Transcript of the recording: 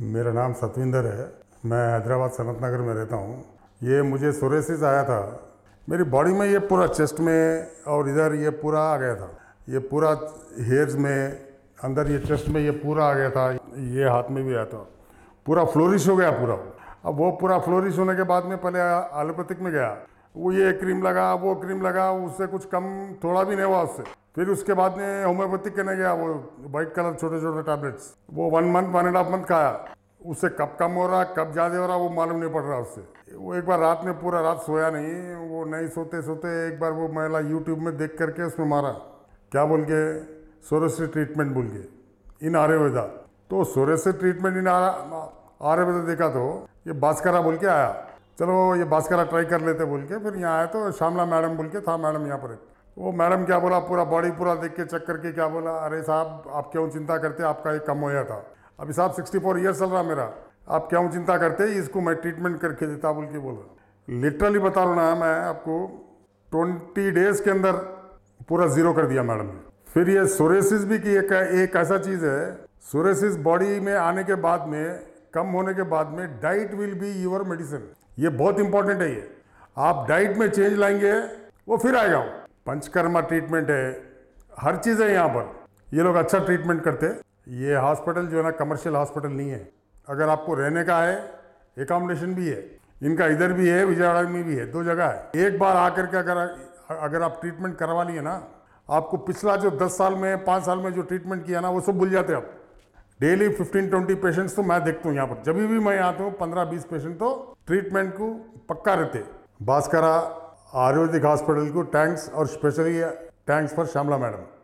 मेरा नाम सतविंदर है मैं हैदराबाद सनत नगर में रहता हूँ ये मुझे सोरेसिस आया था मेरी बॉडी में ये पूरा चेस्ट में और इधर ये पूरा आ गया था ये पूरा हेयर्स में अंदर ये चेस्ट में ये पूरा आ गया था ये हाथ में भी आया था पूरा फ्लोरिश हो गया पूरा अब वो पूरा फ्लोरिश होने के बाद में पहले एलोपैथिक में गया वो ये क्रीम लगा वो क्रीम लगा उससे कुछ कम थोड़ा भी नहीं हुआ उससे फिर उसके बाद में होम्योपैथिक करने गया वो वाइट कलर छोटे छोटे टैबलेट्स वो one month one and half month खाया उससे कब कम हो रहा कब ज़्यादा हो रहा वो मालूम नहीं पड़ रहा उससे वो एक बार रात में पूरा रात सोया नहीं वो नहीं सोते सोते एक बार वो महिला यूट्यूब में देख करके उसमें मारा क्या बोल के सोरेसी ट्रीटमेंट बोल के इन आर्यवेदा तो सोरेसी ट्रीटमेंट इन आर्यवेदा देखा तो ये बास्करा बोल के आया चलो ये भास्कर ट्राई कर लेते बोल के फिर यहाँ आया तो श्यामला मैडम बोल के था मैडम यहाँ पर वो मैडम क्या बोला पूरा बॉडी पूरा देख के चेक करके क्या बोला अरे साहब आप क्यों चिंता करते आपका एक कम होया था अभी साहब सिक्सटी फोर ईयर्स चल रहा मेरा आप क्यों चिंता करते इसको मैं ट्रीटमेंट करके देता बोल के बोला लिटरली बता रहा ना मैं आपको ट्वेंटी डेज के अंदर पूरा जीरो कर दिया मैडम ने फिर ये सोरेसिस भी की एक, एक ऐसा चीज़ है सोरेसिस बॉडी में आने के बाद में कम होने के बाद में diet will be your medicine ये बहुत इंपॉर्टेंट है ये आप डाइट में चेंज लाएंगे वो फिर आएगा जाओ पंचकर्मा ट्रीटमेंट है हर चीज़ है यहाँ पर ये लोग अच्छा ट्रीटमेंट करते ये हॉस्पिटल जो है ना कमर्शियल हॉस्पिटल नहीं है अगर आपको रहने का है एकामोडेशन भी है इनका इधर भी है विजयवाड़ा में भी है दो जगह है एक बार आकर के अगर अगर आप ट्रीटमेंट करवा लिए ना आपको पिछला जो दस साल में पाँच साल में जो ट्रीटमेंट किया ना वो सब भूल जाते आप डेली फिफ्टीन ट्वेंटी पेशेंट्स तो मैं देखता हूँ यहाँ पर जब भी मैं आता हूँ पंद्रह बीस पेशेंट तो ट्रीटमेंट को पक्का रहते भास्करा आयुर्वेदिक हॉस्पिटल को टैंक्स और specially thanks for Shyamala madam